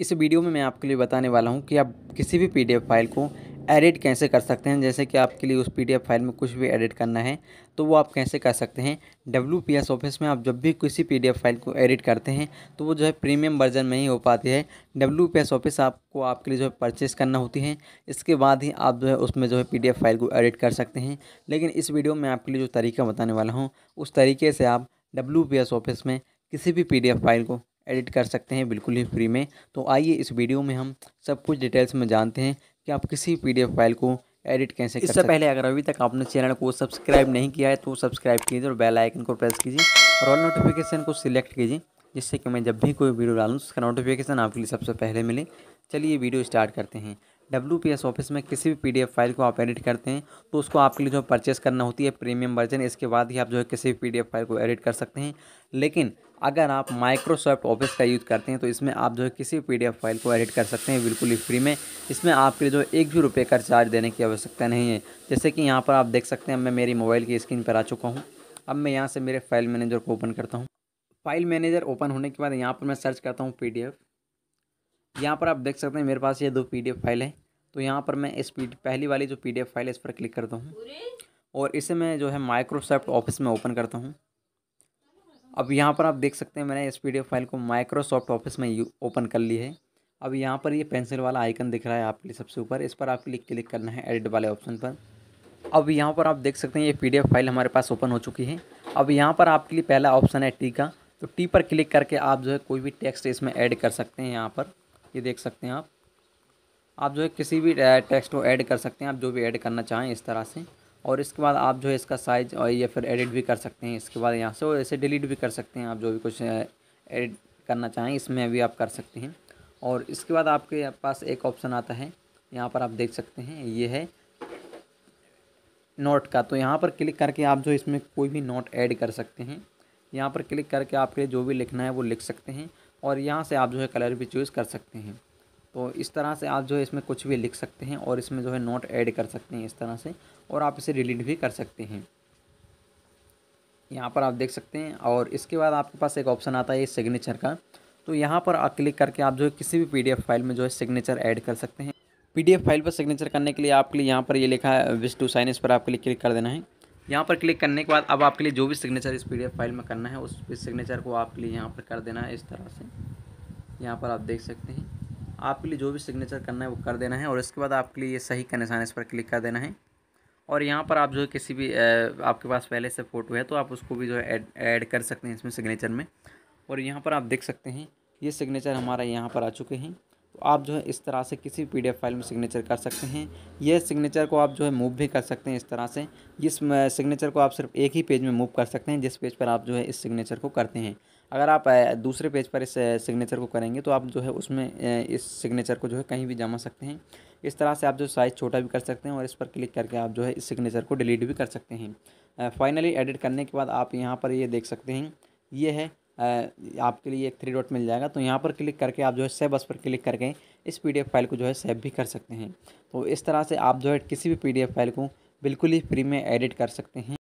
इस वीडियो में मैं आपके लिए बताने वाला हूँ कि आप किसी भी पीडीएफ फाइल को एडिट कैसे कर सकते हैं जैसे कि आपके लिए उस पीडीएफ फाइल में कुछ भी एडिट करना है तो वो आप कैसे कर सकते हैं डब्ल्यू ऑफिस में आप जब भी किसी पीडीएफ फाइल को एडिट करते हैं तो वो जो है प्रीमियम वर्जन में ही हो पाती है डब्ल्यू ऑफिस आपको आपके लिए जो है परचेस करना होती है इसके बाद ही आप जो है उसमें जो है पी फाइल को एडिट कर सकते हैं लेकिन इस वीडियो में आपके लिए जो तरीका बताने वाला हूँ उस तरीके से आप डब्ल्यू ऑफिस में किसी भी पी फाइल को एडिट कर सकते हैं बिल्कुल ही फ्री में तो आइए इस वीडियो में हम सब कुछ डिटेल्स में जानते हैं कि आप किसी पीडीएफ फाइल को एडिट कैसे इससे पहले अगर अभी तक आपने चैनल को सब्सक्राइब नहीं किया है तो सब्सक्राइब कीजिए और बेल आइकन को प्रेस कीजिए और ऑल नोटिफिकेशन को सिलेक्ट कीजिए जिससे कि मैं जब भी कोई वीडियो डालूँ उसका नोटिफिकेशन आपके लिए सबसे पहले मिले चलिए वीडियो स्टार्ट करते हैं डब्ल्यू पी एस ऑफिस में किसी भी पी डी एफ फाइल को आप एडिट करते हैं तो उसको आपके लिए जो परचेस करना होती है प्रीमियम वर्जन इसके बाद ही आप जो है किसी भी पी डी एफ फाइल को एडिट कर सकते हैं लेकिन अगर आप माइक्रोसॉफ्ट ऑफिस का यूज़ करते हैं तो इसमें आप जो है किसी भी पी डी एफ फाइल को एडिट कर सकते हैं बिल्कुल ही फ्री में इसमें आपके लिए जो एक भी रुपये का चार्ज देने की आवश्यकता नहीं है जैसे कि यहाँ पर आप देख सकते हैं मैं मेरी मोबाइल की स्क्रीन पर आ चुका हूँ अब मैं यहाँ से मेरे फाइल मैनेजर को ओपन करता हूँ फाइल मैनेजर ओपन होने के बाद यहाँ पर मैं सर्च करता हूँ पी डी एफ़ यहाँ पर आप देख सकते हैं मेरे पास ये दो पी फाइल है तो यहाँ पर मैं इस पी पहली वाली जो पी फाइल है इस पर क्लिक करता हूँ और इसे मैं जो है माइक्रोसॉफ्ट ऑफिस में ओपन करता हूँ अब यहाँ पर आप देख सकते हैं मैंने इस पी फाइल को माइक्रोसॉफ्ट ऑफिस में ओपन कर ली है अब यहाँ पर ये पेंसिल वाला आइकन दिख रहा है आपके लिए सबसे ऊपर इस पर आपके लिए क्लिक करना है एडिट वाले ऑप्शन पर अब यहाँ पर आप देख सकते हैं ये एफ़ फाइल हमारे पास ओपन हो चुकी है अब यहाँ पर आपके लिए पहला ऑप्शन है टी का तो टी पर क्लिक करके आप जो है कोई भी टेक्स्ट इसमें ऐड कर सकते हैं यहाँ पर ये देख सकते हैं आप आप जो है किसी भी टेक्स्ट को ऐड कर सकते हैं आप जो भी ऐड करना चाहें इस तरह से और इसके बाद आप जो है इसका साइज और या फिर एडिट भी कर सकते हैं इसके बाद यहाँ से और इसे डिलीट भी कर सकते हैं आप जो भी कुछ एडिट करना चाहें इसमें भी आप कर सकते हैं और इसके बाद आपके पास एक ऑप्शन आता है यहाँ पर आप देख सकते हैं ये है नोट का तो यहाँ पर क्लिक करके आप जो इसमें कोई भी नोट ऐड कर सकते हैं यहाँ पर क्लिक करके आपके लिए जो भी लिखना है वो लिख सकते हैं और यहाँ से आप जो है कलर भी चूज़ कर सकते हैं तो इस तरह से आप जो है इसमें कुछ भी लिख सकते हैं और इसमें जो है नोट ऐड कर सकते हैं इस तरह से और आप इसे डिलीट भी कर सकते हैं यहाँ पर आप देख सकते हैं और इसके बाद आपके पास एक ऑप्शन आता है सिग्नेचर का तो यहाँ पर क्लिक करके आप जो है किसी भी पीडीएफ फाइल में जो है सिग्नेचर ऐड कर सकते हैं पीडीएफ फाइल पर सिग्नेचर करने के लिए आपके लिए यहाँ पर ये यह लिखा है विश टू साइन इस पर आपके लिए क्लिक कर देना है यहाँ पर क्लिक करने के बाद अब आपके लिए जो भी सिग्नेचर इस पी फाइल में करना है उस सिग्नेचर को आपके लिए यहाँ पर कर देना है इस तरह से यहाँ पर आप देख सकते हैं आपके लिए जो भी सिग्नेचर करना है वो कर देना है और इसके बाद आपके लिए ये सही का निशान इस पर क्लिक कर देना है और यहाँ पर आप जो है किसी भी आपके पास पहले से फ़ोटो है तो आप उसको भी जो है ऐड ऐड कर सकते हैं इसमें सिग्नेचर में और यहाँ पर आप देख सकते हैं ये सिग्नेचर हमारा यहाँ पर आ चुके हैं आप जो है इस तरह से किसी भी पी फाइल में सिग्नेचर कर सकते हैं यह सिग्नेचर को आप जो है मूव भी कर सकते हैं इस तरह से इस सिग्नेचर को आप सिर्फ एक ही पेज में मूव कर सकते हैं जिस पेज पर आप जो है इस सिग्नेचर को करते हैं अगर आप दूसरे पेज पर इस सिग्नेचर को करेंगे तो आप जो है उसमें इस सिग्नेचर को जो है कहीं भी जमा सकते हैं इस तरह से आप जो साइज़ छोटा भी कर सकते हैं और इस पर क्लिक करके आप जो है इस सिग्नेचर को डिलीट भी कर सकते हैं फाइनली एडिट करने के बाद आप यहाँ पर ये देख सकते हैं ये है आपके लिए एक थ्री डॉट मिल जाएगा तो यहाँ पर क्लिक करके आप जो है सेव बस पर क्लिक करके इस पी फाइल को जो है सेव भी कर सकते हैं तो इस तरह से आप जो है किसी भी पी फाइल को बिल्कुल ही फ्री में एडिट कर सकते हैं